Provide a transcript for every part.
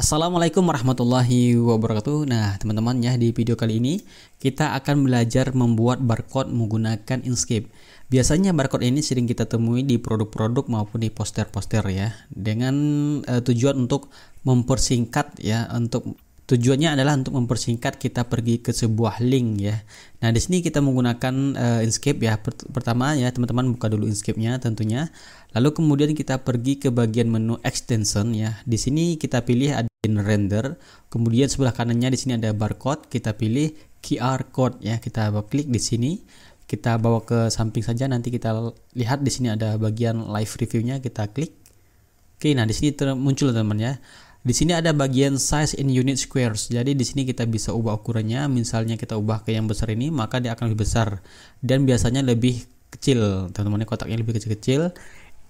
Assalamualaikum warahmatullahi wabarakatuh Nah teman-teman ya di video kali ini kita akan belajar membuat barcode menggunakan Inkscape Biasanya barcode ini sering kita temui di produk-produk maupun di poster-poster ya Dengan e, tujuan untuk mempersingkat ya untuk Tujuannya adalah untuk mempersingkat kita pergi ke sebuah link ya. Nah, di sini kita menggunakan uh, Inkscape ya. Pertama ya, teman-teman buka dulu Inkscape-nya tentunya. Lalu kemudian kita pergi ke bagian menu extension ya. Di sini kita pilih ada in render. Kemudian sebelah kanannya di sini ada barcode, kita pilih QR code ya. Kita klik di sini, kita bawa ke samping saja nanti kita lihat di sini ada bagian live reviewnya, kita klik. Oke, nah di sini muncul teman ya. Di sini ada bagian size in unit squares. Jadi di sini kita bisa ubah ukurannya. Misalnya kita ubah ke yang besar ini, maka dia akan lebih besar dan biasanya lebih kecil. Teman-teman kotaknya lebih kecil-kecil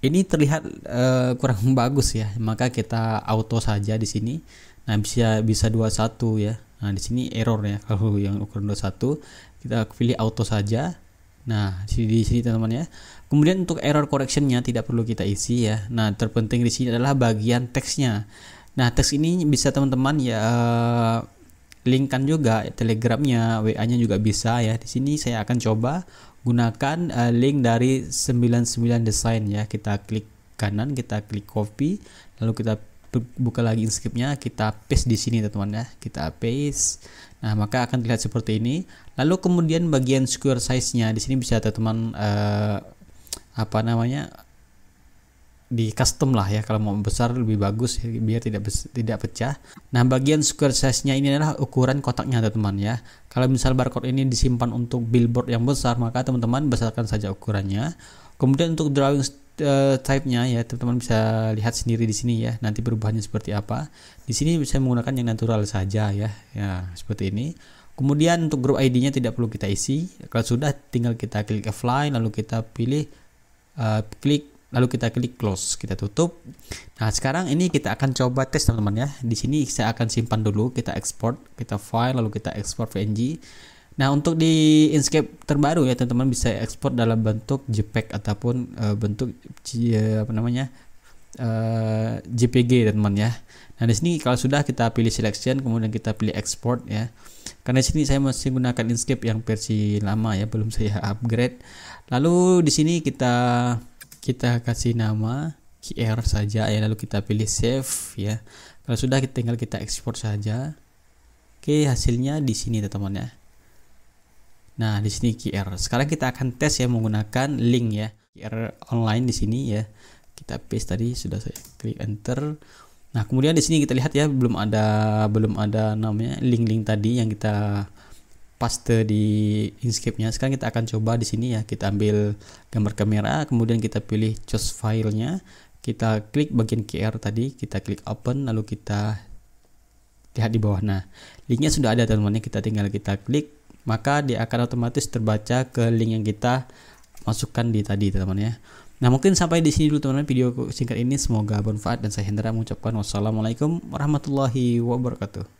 ini terlihat uh, kurang bagus ya maka kita auto saja di sini nah bisa bisa 21 ya nah di sini error ya kalau yang ukuran 21 kita pilih auto saja nah di sini teman-teman ya kemudian untuk error correctionnya tidak perlu kita isi ya nah terpenting di sini adalah bagian teksnya nah teks ini bisa teman-teman ya eh, linkkan juga telegramnya WA-nya juga bisa ya di sini saya akan coba gunakan uh, link dari 99 design ya kita klik kanan kita klik copy lalu kita buka lagi inscriptnya kita paste di sini teman-teman ya kita paste nah maka akan terlihat seperti ini lalu kemudian bagian square size nya di sini bisa teman-teman uh, apa namanya di custom lah ya kalau mau besar lebih bagus ya, biar tidak tidak pecah nah bagian square size nya ini adalah ukuran kotaknya teman-teman ya kalau misal barcode ini disimpan untuk billboard yang besar maka teman-teman besarkan saja ukurannya kemudian untuk drawing uh, type-nya ya teman-teman bisa lihat sendiri di sini ya nanti perubahannya seperti apa di sini bisa menggunakan yang natural saja ya ya seperti ini Kemudian untuk grup ID-nya tidak perlu kita isi. Kalau sudah tinggal kita klik offline lalu kita pilih uh, klik lalu kita klik close kita tutup nah sekarang ini kita akan coba tes teman-teman ya di sini saya akan simpan dulu kita export kita file lalu kita export PNG nah untuk di Inkscape terbaru ya teman-teman bisa export dalam bentuk JPEG ataupun uh, bentuk eh, apa namanya uh, eh, JPG teman-teman ya nah di sini kalau sudah kita pilih selection kemudian kita pilih export ya karena di sini saya masih menggunakan Inkscape yang versi lama ya belum saya upgrade lalu di sini kita kita kasih nama QR saja ya lalu kita pilih save ya kalau sudah kita tinggal kita export saja oke hasilnya di sini teman-teman ya nah di sini QR sekarang kita akan tes ya menggunakan link ya QR online di sini ya kita paste tadi sudah saya klik enter nah kemudian di sini kita lihat ya belum ada belum ada namanya link-link tadi yang kita paste di Inkscape-nya. Sekarang kita akan coba di sini ya. Kita ambil gambar kamera, kemudian kita pilih choose filenya. Kita klik bagian QR tadi, kita klik open, lalu kita lihat di bawah. Nah, linknya sudah ada teman-teman. Kita tinggal kita klik, maka dia akan otomatis terbaca ke link yang kita masukkan di tadi teman-teman ya. Nah mungkin sampai di sini dulu teman-teman video singkat ini semoga bermanfaat dan saya Hendra mengucapkan wassalamualaikum warahmatullahi wabarakatuh.